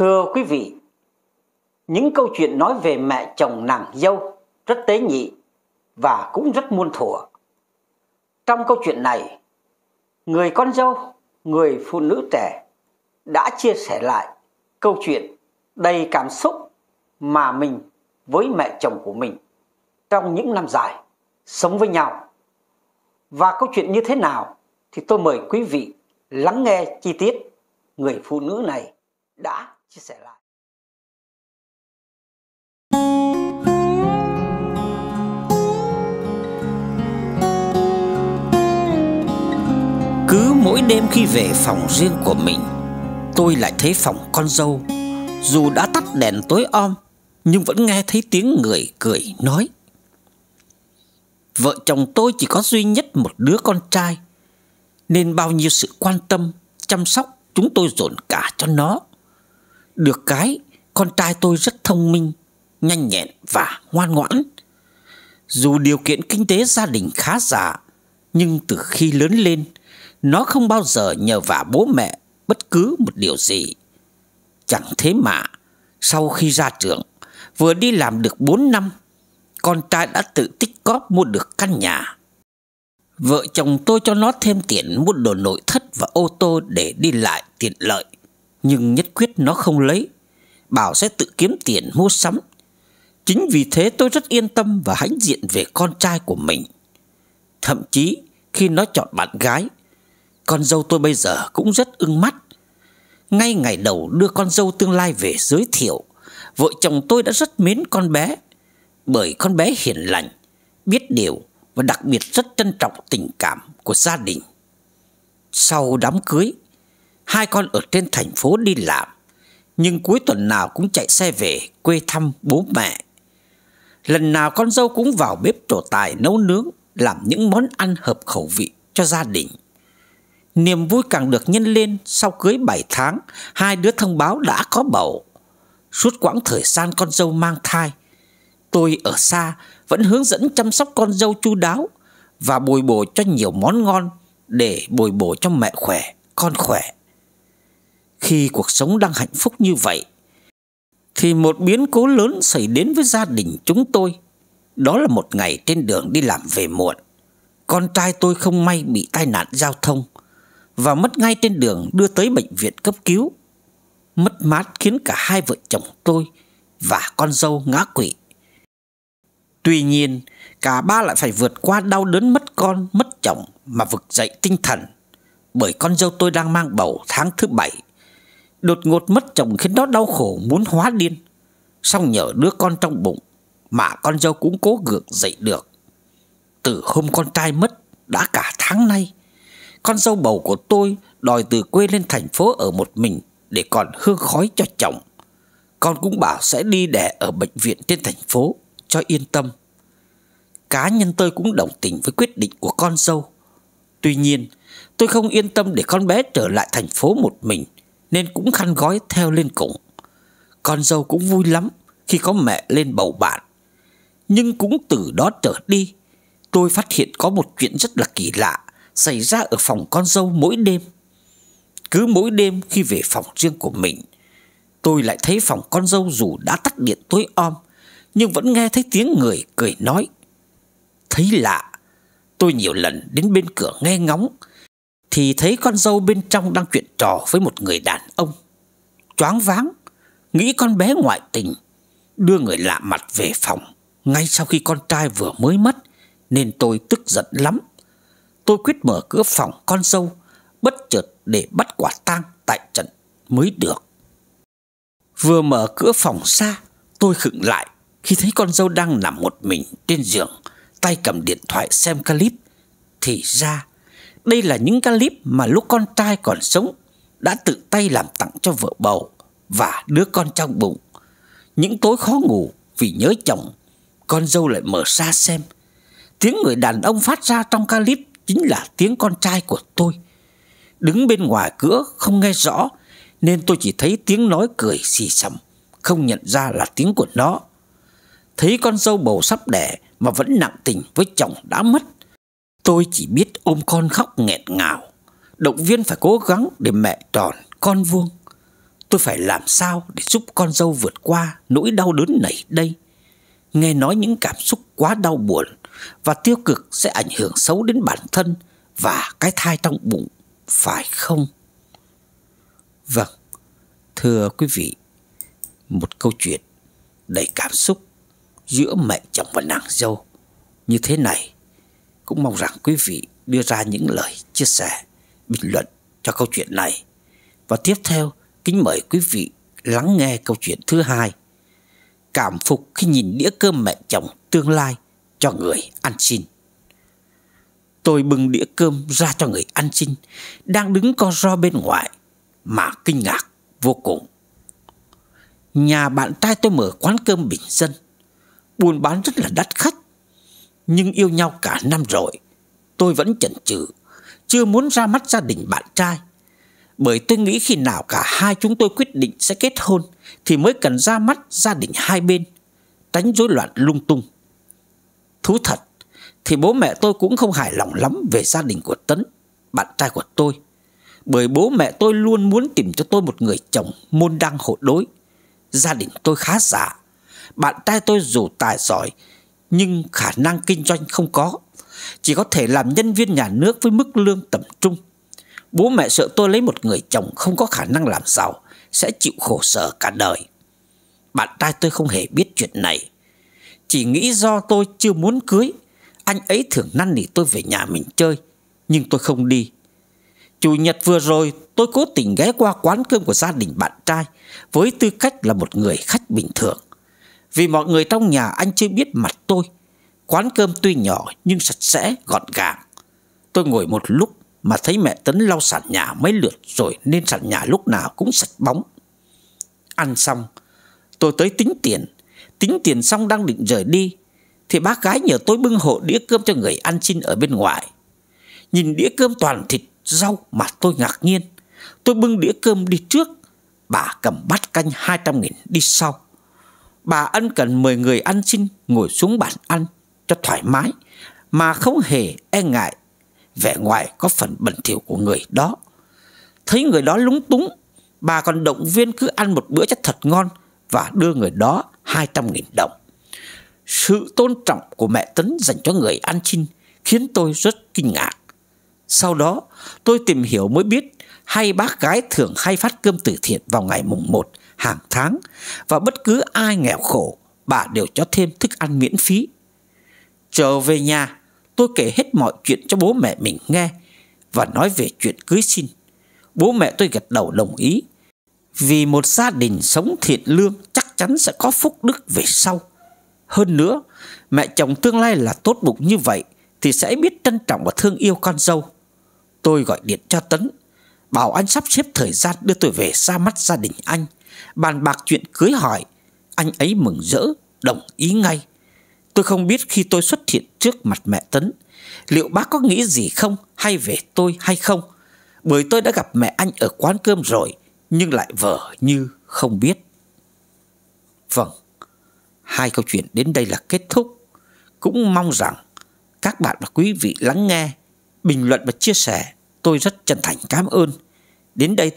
Thưa quý vị, những câu chuyện nói về mẹ chồng nàng dâu rất tế nhị và cũng rất muôn thuở. Trong câu chuyện này, người con dâu, người phụ nữ trẻ đã chia sẻ lại câu chuyện đầy cảm xúc mà mình với mẹ chồng của mình trong những năm dài sống với nhau. Và câu chuyện như thế nào thì tôi mời quý vị lắng nghe chi tiết người phụ nữ này đã chia sẻ lại cứ mỗi đêm khi về phòng riêng của mình tôi lại thấy phòng con dâu dù đã tắt đèn tối om nhưng vẫn nghe thấy tiếng người cười nói vợ chồng tôi chỉ có duy nhất một đứa con trai nên bao nhiêu sự quan tâm chăm sóc chúng tôi dồn cả cho nó được cái Con trai tôi rất thông minh Nhanh nhẹn và ngoan ngoãn Dù điều kiện kinh tế gia đình khá giả Nhưng từ khi lớn lên Nó không bao giờ nhờ vả bố mẹ Bất cứ một điều gì Chẳng thế mà Sau khi ra trường Vừa đi làm được bốn năm Con trai đã tự tích cóp mua được căn nhà Vợ chồng tôi cho nó thêm tiền mua đồ nội thất và ô tô để đi lại tiện lợi nhưng nhất quyết nó không lấy. Bảo sẽ tự kiếm tiền mua sắm. Chính vì thế tôi rất yên tâm và hãnh diện về con trai của mình. Thậm chí khi nó chọn bạn gái, con dâu tôi bây giờ cũng rất ưng mắt. Ngay ngày đầu đưa con dâu tương lai về giới thiệu, vợ chồng tôi đã rất mến con bé. Bởi con bé hiền lành, biết điều và đặc biệt rất trân trọng tình cảm của gia đình. Sau đám cưới, Hai con ở trên thành phố đi làm Nhưng cuối tuần nào cũng chạy xe về quê thăm bố mẹ Lần nào con dâu cũng vào bếp trổ tài nấu nướng Làm những món ăn hợp khẩu vị cho gia đình Niềm vui càng được nhân lên sau cưới 7 tháng Hai đứa thông báo đã có bầu Suốt quãng thời gian con dâu mang thai Tôi ở xa vẫn hướng dẫn chăm sóc con dâu chu đáo Và bồi bổ cho nhiều món ngon để bồi bổ cho mẹ khỏe, con khỏe khi cuộc sống đang hạnh phúc như vậy Thì một biến cố lớn xảy đến với gia đình chúng tôi Đó là một ngày trên đường đi làm về muộn Con trai tôi không may bị tai nạn giao thông Và mất ngay trên đường đưa tới bệnh viện cấp cứu Mất mát khiến cả hai vợ chồng tôi Và con dâu ngã quỵ Tuy nhiên, cả ba lại phải vượt qua đau đớn mất con, mất chồng mà vực dậy tinh thần. Bởi con dâu tôi đang mang bầu tháng thứ bảy Đột ngột mất chồng khiến nó đau khổ muốn hóa điên Xong nhờ đứa con trong bụng Mà con dâu cũng cố gượng dậy được Từ hôm con trai mất Đã cả tháng nay Con dâu bầu của tôi Đòi từ quê lên thành phố ở một mình Để còn hương khói cho chồng Con cũng bảo sẽ đi đẻ ở bệnh viện trên thành phố Cho yên tâm Cá nhân tôi cũng đồng tình với quyết định của con dâu Tuy nhiên Tôi không yên tâm để con bé trở lại thành phố một mình nên cũng khăn gói theo lên cùng. Con dâu cũng vui lắm khi có mẹ lên bầu bạn. Nhưng cũng từ đó trở đi, tôi phát hiện có một chuyện rất là kỳ lạ xảy ra ở phòng con dâu mỗi đêm. Cứ mỗi đêm khi về phòng riêng của mình, tôi lại thấy phòng con dâu dù đã tắt điện tối om, nhưng vẫn nghe thấy tiếng người cười nói. Thấy lạ, tôi nhiều lần đến bên cửa nghe ngóng, thì thấy con dâu bên trong đang chuyện trò với một người đàn ông. Choáng váng, nghĩ con bé ngoại tình, đưa người lạ mặt về phòng ngay sau khi con trai vừa mới mất nên tôi tức giận lắm. Tôi quyết mở cửa phòng con dâu bất chợt để bắt quả tang tại trận mới được. Vừa mở cửa phòng ra, tôi khựng lại khi thấy con dâu đang nằm một mình trên giường, tay cầm điện thoại xem clip thì ra đây là những calip mà lúc con trai còn sống đã tự tay làm tặng cho vợ bầu và đứa con trong bụng. Những tối khó ngủ vì nhớ chồng, con dâu lại mở ra xem. Tiếng người đàn ông phát ra trong calip chính là tiếng con trai của tôi. Đứng bên ngoài cửa không nghe rõ nên tôi chỉ thấy tiếng nói cười xì xầm, không nhận ra là tiếng của nó. Thấy con dâu bầu sắp đẻ mà vẫn nặng tình với chồng đã mất Tôi chỉ biết ôm con khóc nghẹn ngào Động viên phải cố gắng để mẹ tròn con vuông Tôi phải làm sao để giúp con dâu vượt qua nỗi đau đớn này đây Nghe nói những cảm xúc quá đau buồn Và tiêu cực sẽ ảnh hưởng xấu đến bản thân Và cái thai trong bụng Phải không? Vâng Thưa quý vị Một câu chuyện đầy cảm xúc Giữa mẹ chồng và nàng dâu Như thế này cũng mong rằng quý vị đưa ra những lời chia sẻ, bình luận cho câu chuyện này. Và tiếp theo, kính mời quý vị lắng nghe câu chuyện thứ hai. Cảm phục khi nhìn đĩa cơm mẹ chồng tương lai cho người ăn xin. Tôi bưng đĩa cơm ra cho người ăn xin, đang đứng co ro bên ngoài mà kinh ngạc vô cùng. Nhà bạn trai tôi mở quán cơm bình dân, buôn bán rất là đắt khách nhưng yêu nhau cả năm rồi Tôi vẫn chần chừ Chưa muốn ra mắt gia đình bạn trai Bởi tôi nghĩ khi nào cả hai chúng tôi quyết định sẽ kết hôn Thì mới cần ra mắt gia đình hai bên Tránh rối loạn lung tung Thú thật Thì bố mẹ tôi cũng không hài lòng lắm về gia đình của Tấn Bạn trai của tôi Bởi bố mẹ tôi luôn muốn tìm cho tôi một người chồng môn đăng hộ đối Gia đình tôi khá giả Bạn trai tôi dù tài giỏi nhưng khả năng kinh doanh không có. Chỉ có thể làm nhân viên nhà nước với mức lương tầm trung. Bố mẹ sợ tôi lấy một người chồng không có khả năng làm giàu, sẽ chịu khổ sở cả đời. Bạn trai tôi không hề biết chuyện này. Chỉ nghĩ do tôi chưa muốn cưới, anh ấy thường năn nỉ tôi về nhà mình chơi, nhưng tôi không đi. Chủ nhật vừa rồi tôi cố tình ghé qua quán cơm của gia đình bạn trai với tư cách là một người khách bình thường. Vì mọi người trong nhà anh chưa biết mặt tôi Quán cơm tuy nhỏ nhưng sạch sẽ, gọn gàng Tôi ngồi một lúc mà thấy mẹ Tấn lau sàn nhà mấy lượt rồi Nên sàn nhà lúc nào cũng sạch bóng Ăn xong Tôi tới tính tiền Tính tiền xong đang định rời đi Thì bác gái nhờ tôi bưng hộ đĩa cơm cho người ăn xin ở bên ngoài Nhìn đĩa cơm toàn thịt, rau mà tôi ngạc nhiên Tôi bưng đĩa cơm đi trước Bà cầm bát canh 200 nghìn đi sau bà ân cần mời người ăn xin ngồi xuống bàn ăn cho thoải mái mà không hề e ngại vẻ ngoài có phần bẩn thỉu của người đó. Thấy người đó lúng túng, bà còn động viên cứ ăn một bữa cho thật ngon và đưa người đó 200.000 đồng. Sự tôn trọng của mẹ Tấn dành cho người ăn xin khiến tôi rất kinh ngạc. Sau đó, tôi tìm hiểu mới biết hai bác gái thường hay phát cơm từ thiện vào ngày mùng 1 hàng tháng và bất cứ ai nghèo khổ bà đều cho thêm thức ăn miễn phí. Trở về nhà, tôi kể hết mọi chuyện cho bố mẹ mình nghe và nói về chuyện cưới xin. Bố mẹ tôi gật đầu đồng ý vì một gia đình sống thiện lương chắc chắn sẽ có phúc đức về sau. Hơn nữa, mẹ chồng tương lai là tốt bụng như vậy thì sẽ biết trân trọng và thương yêu con dâu. Tôi gọi điện cho Tấn, bảo anh sắp xếp thời gian đưa tôi về ra mắt gia đình anh – bàn bạc chuyện cưới hỏi. Anh ấy mừng rỡ, đồng ý ngay. Tôi không biết khi tôi xuất hiện trước mặt mẹ Tấn, liệu bác có nghĩ gì không hay về tôi hay không? Bởi tôi đã gặp mẹ anh ở quán cơm rồi, nhưng lại vờ như không biết. Vâng, hai câu chuyện đến đây là kết thúc. Cũng mong rằng các bạn và quý vị lắng nghe, bình luận và chia sẻ. Tôi rất chân thành cảm ơn. Đến đây